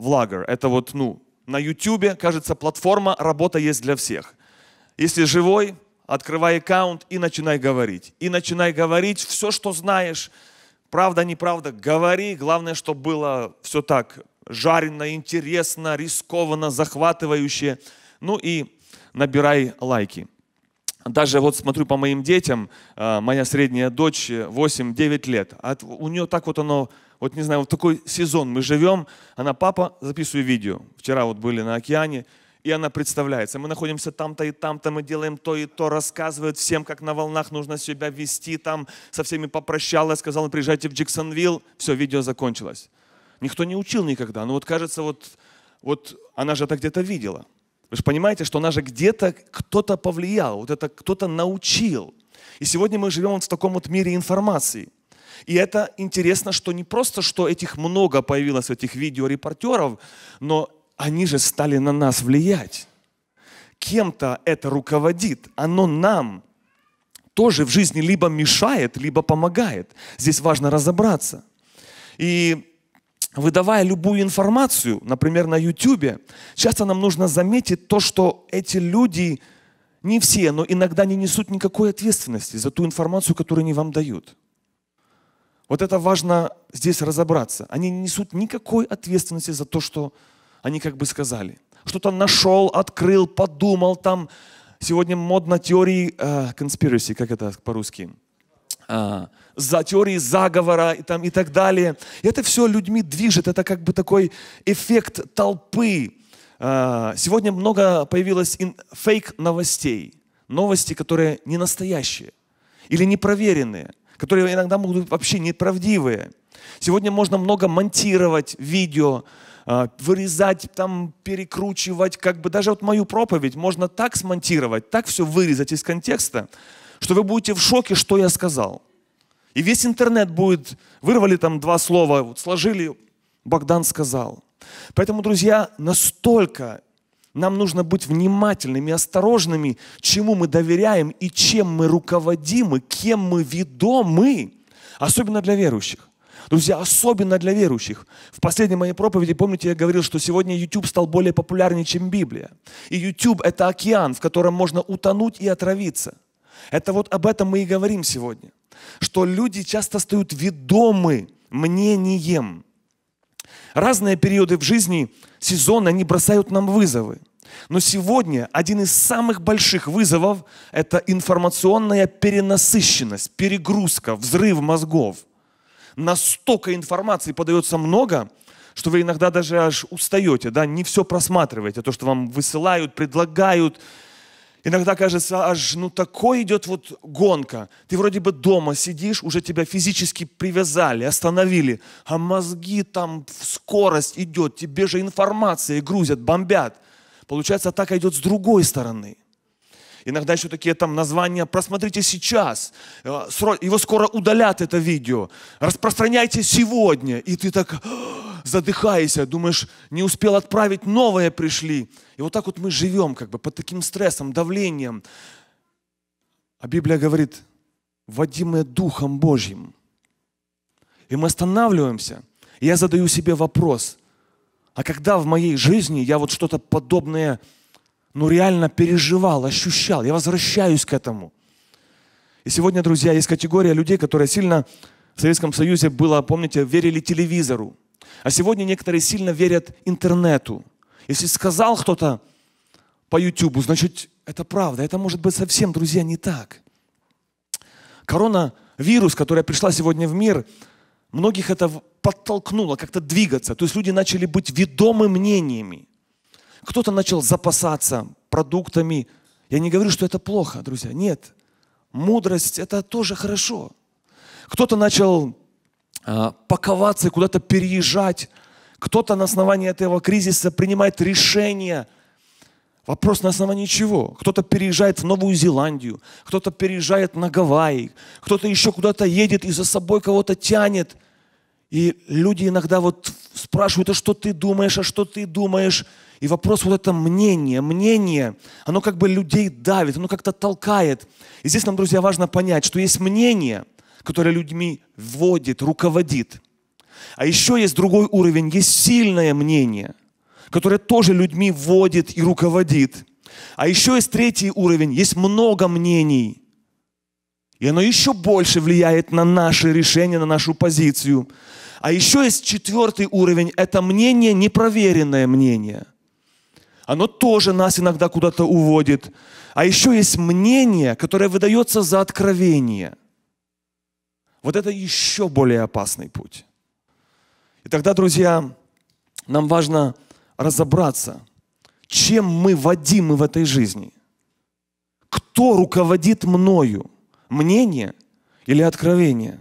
Vlogger. Это вот, ну, на YouTube, кажется, платформа «Работа есть для всех». Если живой, открывай аккаунт и начинай говорить. И начинай говорить все, что знаешь. Правда, неправда, говори. Главное, чтобы было все так жарено, интересно, рискованно, захватывающе. Ну и набирай лайки даже вот смотрю по моим детям, а, моя средняя дочь 8-9 э, лет, а у нее так вот оно, вот не знаю, вот такой сезон мы живем, она, папа, записываю видео, вчера вот были на океане, и она представляется, мы находимся там-то и там-то, мы делаем то и то, рассказывают всем, как на волнах нужно себя вести, там со всеми попрощалась, сказала, приезжайте в Джексонвилл, все, видео закончилось. Никто не учил никогда, но ну вот кажется, вот, вот она же это где-то видела. Вы же понимаете, что нас же где-то кто-то повлиял, вот это кто-то научил. И сегодня мы живем в таком вот мире информации. И это интересно, что не просто, что этих много появилось, этих видеорепортеров, но они же стали на нас влиять. Кем-то это руководит, оно нам тоже в жизни либо мешает, либо помогает. Здесь важно разобраться. И выдавая любую информацию, например, на YouTube, часто нам нужно заметить то, что эти люди, не все, но иногда не несут никакой ответственности за ту информацию, которую они вам дают. Вот это важно здесь разобраться. Они не несут никакой ответственности за то, что они как бы сказали. Что-то нашел, открыл, подумал там. Сегодня модно теории э, conspiracy, как это по-русски? А, за теории заговора и, там, и так далее. И это все людьми движет. Это как бы такой эффект толпы. А, сегодня много появилось фейк-новостей. Новости, которые не настоящие или непроверенные, которые иногда могут быть вообще неправдивые. Сегодня можно много монтировать видео, а, вырезать, там, перекручивать, как бы даже вот мою проповедь можно так смонтировать, так все вырезать из контекста, что вы будете в шоке, что я сказал. И весь интернет будет, вырвали там два слова, вот сложили, Богдан сказал. Поэтому, друзья, настолько нам нужно быть внимательными, осторожными, чему мы доверяем и чем мы руководимы, кем мы ведомы, особенно для верующих. Друзья, особенно для верующих. В последней моей проповеди, помните, я говорил, что сегодня YouTube стал более популярнее, чем Библия. И YouTube – это океан, в котором можно утонуть и отравиться – это вот об этом мы и говорим сегодня, что люди часто стают ведомы мнением. Разные периоды в жизни, сезоны, они бросают нам вызовы. Но сегодня один из самых больших вызовов – это информационная перенасыщенность, перегрузка, взрыв мозгов. Настолько информации подается много, что вы иногда даже аж устаете, да, не все просматриваете, то, что вам высылают, предлагают – Иногда кажется, аж ну такой идет вот гонка. Ты вроде бы дома сидишь, уже тебя физически привязали, остановили, а мозги там в скорость идет, тебе же информация грузят, бомбят. Получается, атака идет с другой стороны. Иногда еще такие там названия «Просмотрите сейчас», э, «Его скоро удалят это видео», «Распространяйте сегодня». И ты так «А, задыхаешься, думаешь, не успел отправить, новое пришли. И вот так вот мы живем, как бы под таким стрессом, давлением. А Библия говорит, водимые Духом Божьим. И мы останавливаемся, и я задаю себе вопрос, а когда в моей жизни я вот что-то подобное, ну реально переживал, ощущал, я возвращаюсь к этому. И сегодня, друзья, есть категория людей, которые сильно в Советском Союзе было, помните, верили телевизору. А сегодня некоторые сильно верят интернету. Если сказал кто-то по Ютубу, значит, это правда. Это может быть совсем, друзья, не так. Коронавирус, которая пришла сегодня в мир, многих это подтолкнуло как-то двигаться. То есть люди начали быть ведомы мнениями. Кто-то начал запасаться продуктами. Я не говорю, что это плохо, друзья. Нет. Мудрость – это тоже хорошо. Кто-то начал а, паковаться и куда-то переезжать. Кто-то на основании этого кризиса принимает решение. Вопрос на основании чего? Кто-то переезжает в Новую Зеландию, кто-то переезжает на Гавайи, кто-то еще куда-то едет и за собой кого-то тянет. И люди иногда вот спрашивают, а что ты думаешь, а что ты думаешь? И вопрос вот это мнение, мнение, оно как бы людей давит, оно как-то толкает. И здесь нам, друзья, важно понять, что есть мнение – который людьми вводит, руководит. А еще есть другой уровень, есть сильное мнение, которое тоже людьми вводит и руководит. А еще есть третий уровень, есть много мнений. И оно еще больше влияет на наши решения, на нашу позицию. А еще есть четвертый уровень, это мнение, непроверенное мнение. Оно тоже нас иногда куда-то уводит. А еще есть мнение, которое выдается за откровение – вот это еще более опасный путь. И тогда, друзья, нам важно разобраться, чем мы водимы в этой жизни. Кто руководит мною? Мнение или откровение?